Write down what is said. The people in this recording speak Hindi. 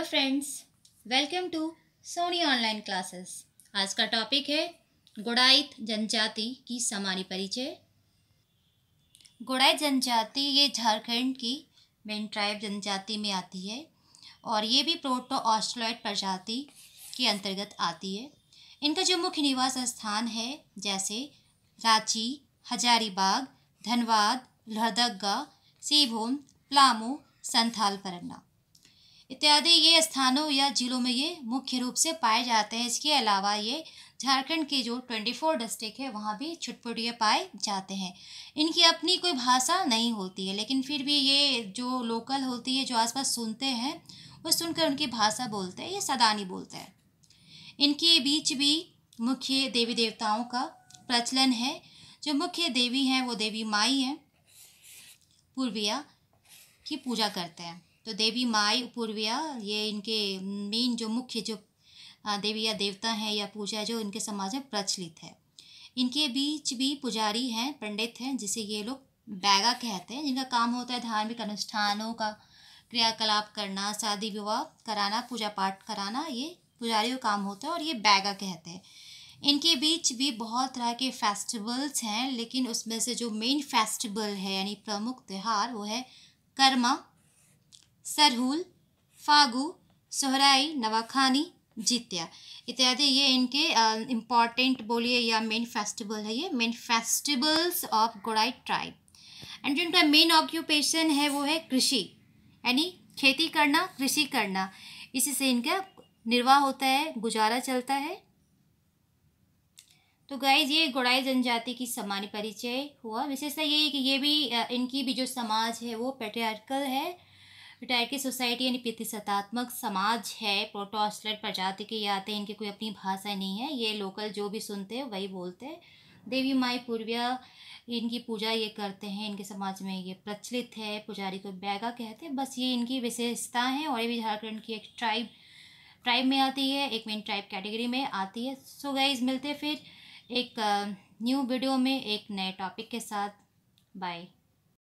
hello friends welcome to Sony online classes आज का टॉपिक है गुड़ाइत जनजाति की सामान्य परिचय गुड़ाइत जनजाति ये झारखंड की मेन ट्राइब जनजाति में आती है और ये भी प्रोटो ऑस्ट्रोलाइट प्रजाति के अंतर्गत आती है इनका जो मुख्य निवास स्थान है जैसे रांची हजारीबाग धनबाद लोहरदगा सीभूम प्लामू संथाल परन्ना इत्यादि ये स्थानों या जिलों में ये मुख्य रूप से पाए जाते हैं इसके अलावा ये झारखंड के जो ट्वेंटी फोर डिस्ट्रिक्ट है वहाँ भी छुटपुटिए पाए जाते हैं इनकी अपनी कोई भाषा नहीं होती है लेकिन फिर भी ये जो लोकल होती है जो आसपास सुनते हैं वो सुनकर उनकी भाषा बोलते हैं ये सदानी बोलते हैं इनके बीच भी मुख्य देवी देवताओं का प्रचलन है जो मुख्य देवी हैं वो देवी माई हैं पूर्विया की पूजा करते हैं तो देवी माई पूर्विया ये इनके मेन जो मुख्य जो देवी या देवता हैं या पूजा जो इनके समाज में प्रचलित है इनके बीच भी पुजारी हैं पंडित हैं जिसे ये लोग बैगा कहते हैं जिनका काम होता है धार्मिक अनुष्ठानों का क्रियाकलाप करना शादी विवाह कराना पूजा पाठ कराना ये पुजारी का काम होता है और ये बैगा कहते हैं इनके बीच भी बहुत तरह के फेस्टिवल्स हैं लेकिन उसमें से जो मेन फेस्टिवल है यानी प्रमुख त्यौहार वो है कर्मा सरहुल फागू सोहराई नवाखानी जितिया इत्यादि ये इनके इम्पॉर्टेंट बोलिए या मेन फेस्टिवल है ये मेन फेस्टिवल्स ऑफ गोडाई ट्राइब एंड जिनका मेन ऑक्यूपेशन है वो है कृषि यानी खेती करना कृषि करना इसी से इनका निर्वाह होता है गुजारा चलता है तो गाइज ये गोड़ाई जनजाति की सामान्य परिचय हुआ विशेषता ये कि ये भी इनकी भी जो समाज है वो पेट्रियार्कल है टर्की सोसाइटी यानी प्रतिशतात्मक समाज है प्रोटो प्रजाति के ये आते हैं इनकी कोई अपनी भाषा नहीं है ये लोकल जो भी सुनते हैं वही बोलते हैं देवी माई पूर्विया इनकी पूजा ये करते हैं इनके समाज में ये प्रचलित है पुजारी को बैगा कहते हैं बस ये इनकी विशेषता है और ये भी झारखंड की एक ट्राइब ट्राइब में आती है एक मेन ट्राइब कैटेगरी में आती है सो गाइज मिलते फिर एक न्यू वीडियो में एक नए टॉपिक के साथ बाय